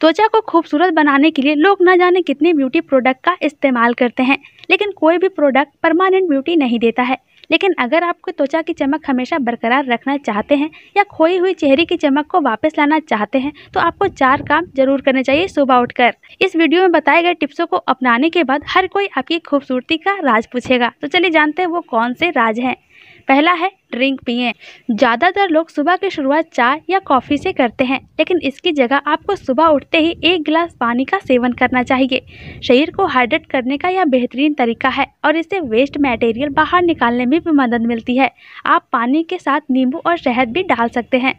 त्वचा को खूबसूरत बनाने के लिए लोग न जाने कितने ब्यूटी प्रोडक्ट का इस्तेमाल करते हैं लेकिन कोई भी प्रोडक्ट परमानेंट ब्यूटी नहीं देता है लेकिन अगर आपको त्वचा की चमक हमेशा बरकरार रखना चाहते हैं या खोई हुई चेहरे की चमक को वापस लाना चाहते हैं तो आपको चार काम जरूर करने चाहिए सुबह उठकर इस वीडियो में बताए गए टिप्सों को अपनाने के बाद हर कोई आपकी खूबसूरती का राज पूछेगा तो चलिए जानते हैं वो कौन से राज हैं पहला है ड्रिंक पिए ज़्यादातर लोग सुबह की शुरुआत चाय या कॉफ़ी से करते हैं लेकिन इसकी जगह आपको सुबह उठते ही एक गिलास पानी का सेवन करना चाहिए शरीर को हाइड्रेट करने का यह बेहतरीन तरीका है और इससे वेस्ट मटेरियल बाहर निकालने में भी मदद मिलती है आप पानी के साथ नींबू और शहद भी डाल सकते हैं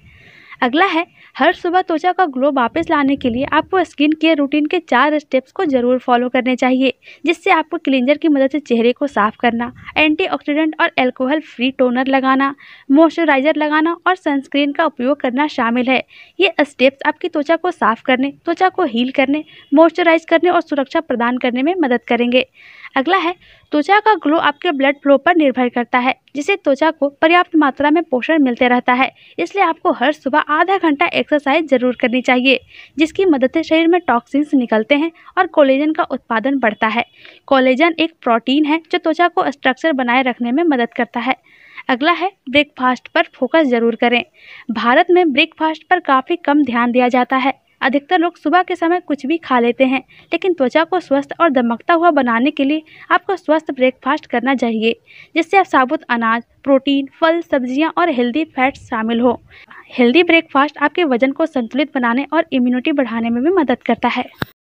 अगला है हर सुबह त्वचा का ग्लो वापस लाने के लिए आपको स्किन केयर रूटीन के चार स्टेप्स को जरूर फॉलो करने चाहिए जिससे आपको क्लिंजर की मदद से चेहरे को साफ करना एंटीऑक्सीडेंट और एल्कोहल फ्री टोनर लगाना मॉइस्चराइजर लगाना और सनस्क्रीन का उपयोग करना शामिल है ये स्टेप्स आपकी त्वचा को साफ करने त्वचा को हील करने मॉइस्चराइज करने और सुरक्षा प्रदान करने में मदद करेंगे अगला है त्वचा का ग्लो आपके ब्लड फ्लो पर निर्भर करता है जिससे त्वचा को पर्याप्त मात्रा में पोषण मिलते रहता है इसलिए आपको हर सुबह आधा घंटा एक्सरसाइज जरूर करनी चाहिए जिसकी मदद से शरीर में टॉक्सिन्स निकलते हैं और कोलेजन का उत्पादन बढ़ता है कोलेजन एक प्रोटीन है जो त्वचा को स्ट्रक्चर बनाए रखने में मदद करता है अगला है ब्रेकफास्ट पर फोकस जरूर करें भारत में ब्रेकफास्ट पर काफ़ी कम ध्यान दिया जाता है अधिकतर लोग सुबह के समय कुछ भी खा लेते हैं लेकिन त्वचा को स्वस्थ और दमकता हुआ बनाने के लिए आपको स्वस्थ ब्रेकफास्ट करना चाहिए जिससे आप साबुत अनाज प्रोटीन फल सब्जियां और हेल्दी फैट्स शामिल हो हेल्दी ब्रेकफास्ट आपके वजन को संतुलित बनाने और इम्यूनिटी बढ़ाने में भी मदद करता है